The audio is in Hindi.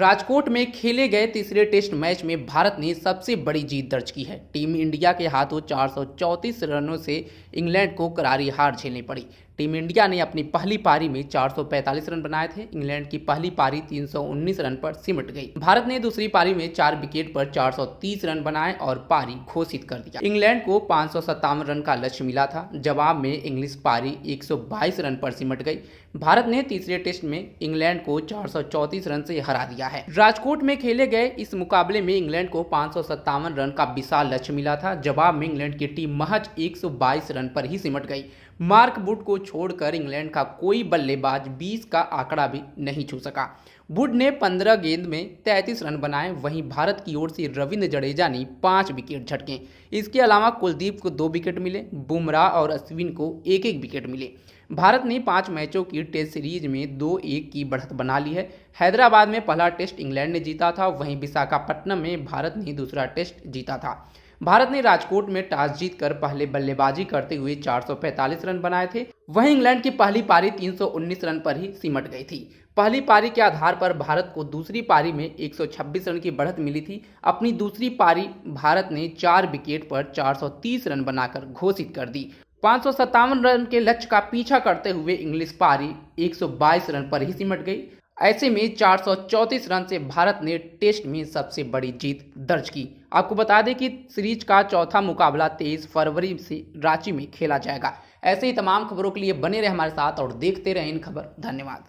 राजकोट में खेले गए तीसरे टेस्ट मैच में भारत ने सबसे बड़ी जीत दर्ज की है टीम इंडिया के हाथों चार रनों से इंग्लैंड को करारी हार झेलनी पड़ी टीम इंडिया ने अपनी पहली पारी में 445 रन बनाए थे इंग्लैंड की पहली पारी 319 रन पर सिमट गई भारत ने दूसरी पारी में चार विकेट पर 430 रन बनाए और पारी घोषित कर दिया इंग्लैंड को पाँच रन का लक्ष्य मिला था जवाब में इंग्लिश पारी 122 रन पर सिमट गई भारत ने तीसरे टेस्ट में इंग्लैंड को चार रन से हरा दिया गया है राजकोट में खेले गए इस मुकाबले में इंग्लैंड को पांच रन का विशाल लक्ष्य मिला था जवाब में इंग्लैंड की टीम महज 122 रन पर ही सिमट गई मार्क बुट को छोड़कर इंग्लैंड का कोई बल्लेबाज 20 का आंकड़ा भी नहीं छू सका बुड ने 15 गेंद में 33 रन बनाए वहीं भारत की ओर से रविंद्र जडेजा ने पाँच विकेट झटके इसके अलावा कुलदीप को दो विकेट मिले बुमराह और अश्विन को एक एक विकेट मिले भारत ने पाँच मैचों की टेस्ट सीरीज में दो एक की बढ़त बना ली है हैदराबाद में पहला टेस्ट इंग्लैंड ने जीता था वहीं विशाखापट्टनम में भारत ने दूसरा टेस्ट जीता था भारत ने राजकोट में टॉस जीतकर पहले बल्लेबाजी करते हुए 445 रन बनाए थे वहीं इंग्लैंड की पहली पारी 319 रन पर ही सिमट गई थी पहली पारी के आधार पर भारत को दूसरी पारी में 126 रन की बढ़त मिली थी अपनी दूसरी पारी भारत ने चार विकेट पर 430 रन बनाकर घोषित कर दी पाँच रन के लक्ष्य का पीछा करते हुए इंग्लिश पारी 122 रन पर ही सिमट गई ऐसे में चार रन से भारत ने टेस्ट में सबसे बड़ी जीत दर्ज की आपको बता दें कि सीरीज का चौथा मुकाबला 23 फरवरी से रांची में खेला जाएगा ऐसे ही तमाम खबरों के लिए बने रहे हमारे साथ और देखते रहे इन खबर धन्यवाद